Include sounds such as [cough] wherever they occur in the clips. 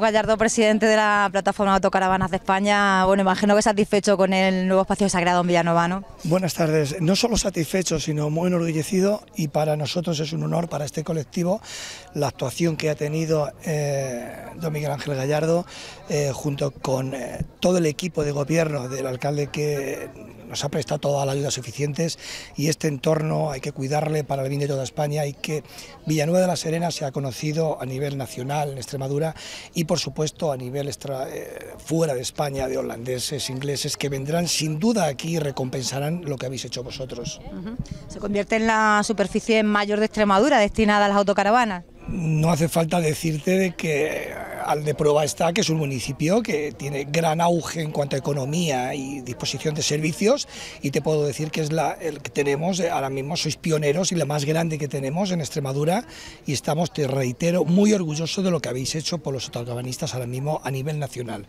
Gallardo, presidente de la plataforma Autocaravanas de España. Bueno, imagino que satisfecho con el nuevo espacio sagrado en Villanovano. Buenas tardes. No solo satisfecho, sino muy enorgullecido y para nosotros es un honor, para este colectivo, la actuación que ha tenido eh, don Miguel Ángel Gallardo eh, junto con eh, todo el equipo de gobierno del alcalde que nos ha prestado toda la ayuda suficientes y este entorno hay que cuidarle para el bien de toda España y que Villanueva de la Serena sea conocido a nivel nacional en Extremadura y por supuesto a nivel eh, fuera de España de holandeses, ingleses que vendrán sin duda aquí y recompensarán lo que habéis hecho vosotros. Se convierte en la superficie mayor de Extremadura destinada a las autocaravanas. No hace falta decirte de que al de prueba está que es un municipio que tiene gran auge en cuanto a economía y disposición de servicios y te puedo decir que es la el que tenemos eh, ahora mismo sois pioneros y la más grande que tenemos en Extremadura y estamos te reitero muy orgullosos de lo que habéis hecho por los otorgabanistas ahora mismo a nivel nacional.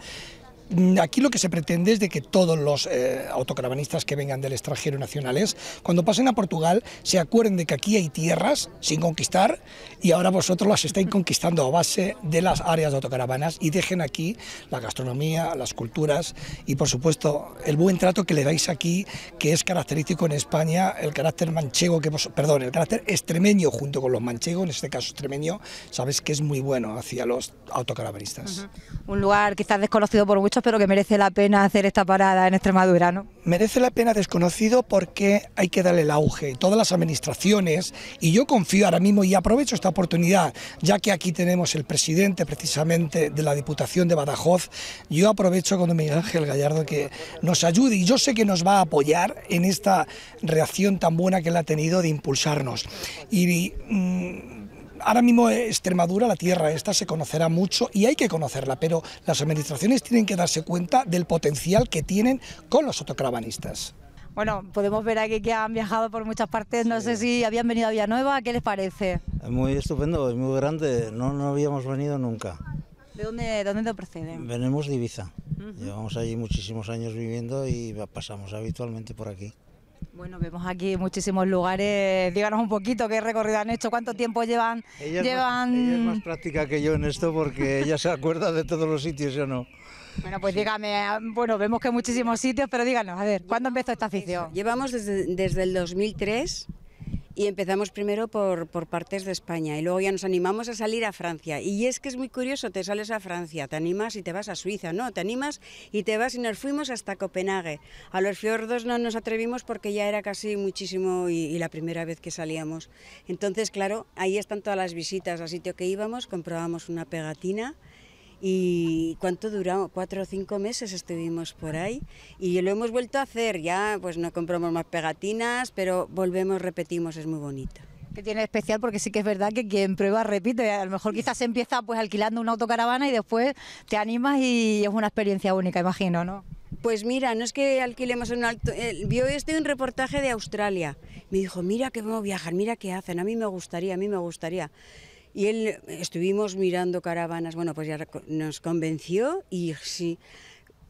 Mm, aquí lo que se pretende es de que todos los eh, autocaravanistas que vengan del extranjero nacionales, cuando pasen a Portugal, se acuerden de que aquí hay tierras sin conquistar y ahora vosotros las estáis [laughs] conquistando a base de las áreas de autocaravanas y dejen aquí la gastronomía, las culturas y por supuesto el buen trato que le dais aquí, que es característico en España, el carácter manchego, que vos, perdón, el carácter extremeño junto con los manchegos, en este caso extremeño, sabes que es muy bueno hacia los autocaravanistas. Un lugar quizás desconocido por muchos pero que merece la pena hacer esta parada en Extremadura, ¿no? Merece la pena desconocido porque hay que darle el auge. Todas las administraciones, y yo confío ahora mismo y aprovecho esta oportunidad, ya que aquí tenemos el presidente precisamente de la Diputación de Badajoz, yo aprovecho con Miguel Ángel Gallardo que nos ayude y yo sé que nos va a apoyar en esta reacción tan buena que él ha tenido de impulsarnos. Y, mm, ahora mismo Extremadura, la tierra esta, se conocerá mucho y hay que conocerla, pero las administraciones tienen que darse cuenta del potencial que tienen con los autocaravanistas. Bueno, podemos ver aquí que han viajado por muchas partes, no sé si habían venido a Villanueva, ¿qué les parece? Es muy estupendo, es muy grande, no, no habíamos venido nunca. ¿De dónde, dónde proceden? Venimos de Ibiza, llevamos allí muchísimos años viviendo y pasamos habitualmente por aquí. Bueno, vemos aquí muchísimos lugares. Díganos un poquito qué recorrido han hecho, cuánto tiempo llevan. Ella, llevan... más, práctica que yo en esto porque ella se acuerda de todos los sitios, yo no. Bueno, pues dígame, bueno, vemos que muchísimos sitios, pero díganos, a ver, ¿cuándo empezó esta afición? Llevamos desde, desde el 2003 y empezamos primero por, partes de España y luego ya nos animamos a salir a Francia. Y es que es muy curioso, te sales a Francia, te animas y te vas a Suiza, ¿no? Te animas y te vas y nos fuimos hasta Copenhague. A los fiordos no nos atrevimos porque ya era casi muchísimo y, la primera vez que salíamos. Entonces, claro, ahí están todas las visitas a sitio que íbamos, comprobamos una pegatina ¿Y cuánto duramos? Cuatro o cinco meses estuvimos por ahí y lo hemos vuelto a hacer, ya pues no compramos más pegatinas, pero volvemos, repetimos, es muy bonito que tiene especial porque sí que es verdad que quien prueba repite, a lo mejor quizás empieza pues alquilando una autocaravana y después te animas y es una experiencia única, imagino, ¿no? Pues mira, no es que alquilemos un alto. Eh, vio este un reportaje de Australia. Me dijo, mira que vamos a viajar, mira qué hacen, a mí me gustaría, a mí me gustaría. Y él, estuvimos mirando caravanas, bueno, pues ya nos convenció y sí,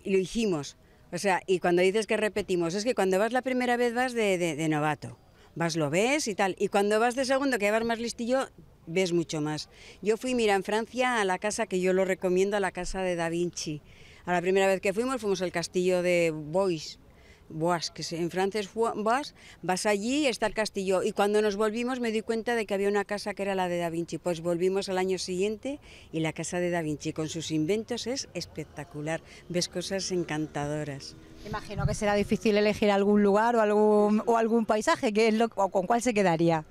lo hicimos. O sea, y cuando dices que repetimos, es que cuando vas la primera vez vas de, de novato, vas, lo ves y tal. Y cuando vas de segundo, que vas más listillo, ves mucho más. Yo fui, mira, en Francia a la casa que yo lo recomiendo, a la casa de Da Vinci. A la primera vez que fuimos, fuimos al castillo de Bois, que en francés, vas allí está el castillo. Y cuando nos volvimos me di cuenta de que había una casa que era la de Da Vinci. Pues volvimos al año siguiente y la casa de Da Vinci con sus inventos es espectacular. Ves cosas encantadoras. Imagino que será difícil elegir algún lugar o algún, o algún paisaje, que con cuál se quedaría.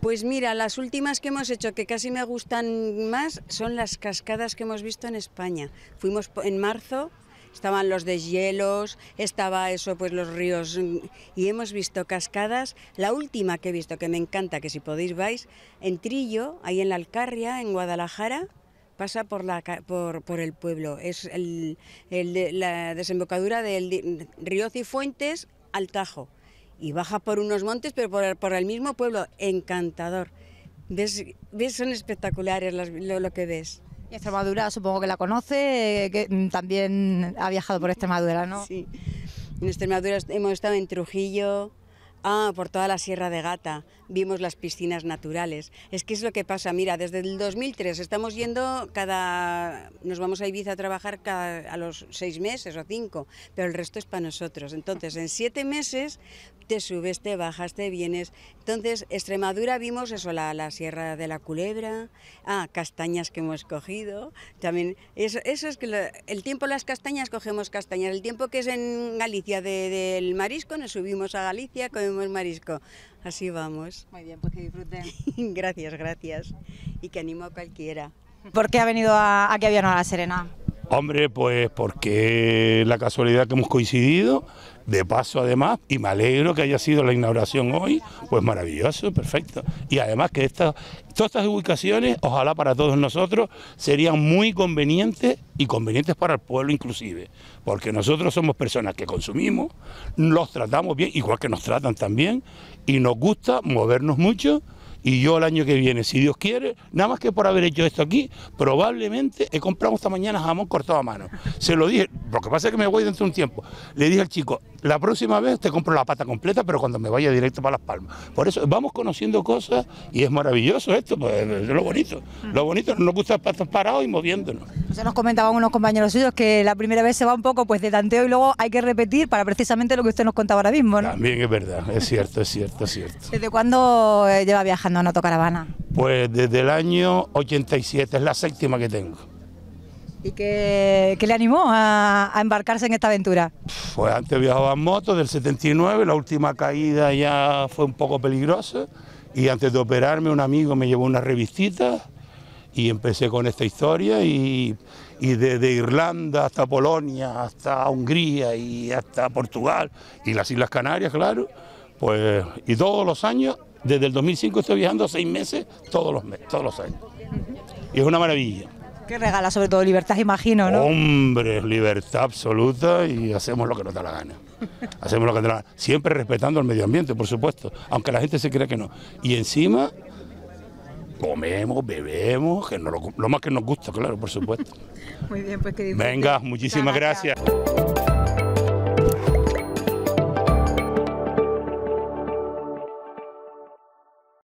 Pues mira, las últimas que hemos hecho que casi me gustan más son las cascadas que hemos visto en España. Fuimos en marzo estaban los deshielos, estaba eso, pues los ríos mm, y hemos visto cascadas. La última que he visto, que me encanta, que si podéis vais, en Trillo, ahí en la Alcarria, en Guadalajara, pasa por, la, por, el pueblo. Es la desembocadura del río Cifuentes al Tajo. Y baja por unos montes, pero por, el mismo pueblo. Encantador. ¿Ves, ves son espectaculares lo que ves. Y Extremadura, supongo que la conoce, eh, que mm, también ha viajado por [laughs] Extremadura, ¿no? Sí. En Extremadura hemos estado en Trujillo, Ah, por toda la Sierra de Gata, vimos las piscinas naturales. Es que es lo que pasa, mira, desde el 2003 estamos yendo cada... Nos vamos a Ibiza a trabajar cada, a los seis meses o cinco, pero el resto es para nosotros. Entonces, en siete meses te subes, te bajas, te vienes. Entonces, Extremadura vimos eso, la, Sierra de la Culebra, ah, castañas que hemos cogido, también... Eso, es que el tiempo las castañas, cogemos castañas. El tiempo que es en Galicia del marisco, nos subimos a Galicia, con el marisco. Así vamos. Muy bien, pues que disfruten. [laughs] gracias, gracias. Y que animo a cualquiera. ¿Por qué ha venido a, aquí a a La Serena? Hombre, pues porque la casualidad que hemos coincidido, de paso además, y me alegro que haya sido la inauguración hoy, pues maravilloso, perfecto. Y además que estas, todas estas ubicaciones, ojalá para todos nosotros, serían muy convenientes y convenientes para el pueblo inclusive, porque nosotros somos personas que consumimos, los tratamos bien, igual que nos tratan también, y nos gusta movernos mucho y yo el año que viene, si Dios quiere, nada más que por haber hecho esto aquí, probablemente he comprado esta mañana jamón cortado a mano. Se lo dije, lo que pasa es que me voy dentro de un tiempo. Le dije al chico, la próxima vez te compro la pata completa, pero cuando me vaya directo para Las Palmas. Por eso vamos conociendo cosas y es maravilloso esto, pues, es lo bonito. Lo bonito, nos gusta patas parados y moviéndonos nos comentaban unos compañeros suyos que la primera vez se va un poco pues de tanteo y luego hay que repetir para precisamente lo que usted nos contaba ahora mismo, ¿no? También es verdad, es cierto, es cierto, es cierto. ¿Desde cuándo eh, lleva viajando en caravana? Pues desde el año 87, es la séptima que tengo. ¿Y qué, le animó a, embarcarse en esta aventura? Pues antes viajaba en moto del 79, la última caída ya fue un poco peligrosa y antes de operarme un amigo me llevó una revistita y empecé con esta historia y, y desde Irlanda hasta Polonia, hasta Hungría y hasta Portugal y las Islas Canarias, claro, pues y todos los años, desde el 2005 estoy viajando seis meses, todos los meses, todos los años. Y es una maravilla. Que regala sobre todo libertad, imagino, ¿no? Hombre, libertad absoluta y hacemos lo que nos da la gana. hacemos lo que nos da la gana. Siempre respetando el medio ambiente, por supuesto, aunque la gente se crea que no. Y encima comemos, bebemos, que lo, más que nos gusta, claro, por supuesto. [laughs] Muy bien, pues que Venga, muchísimas gracias.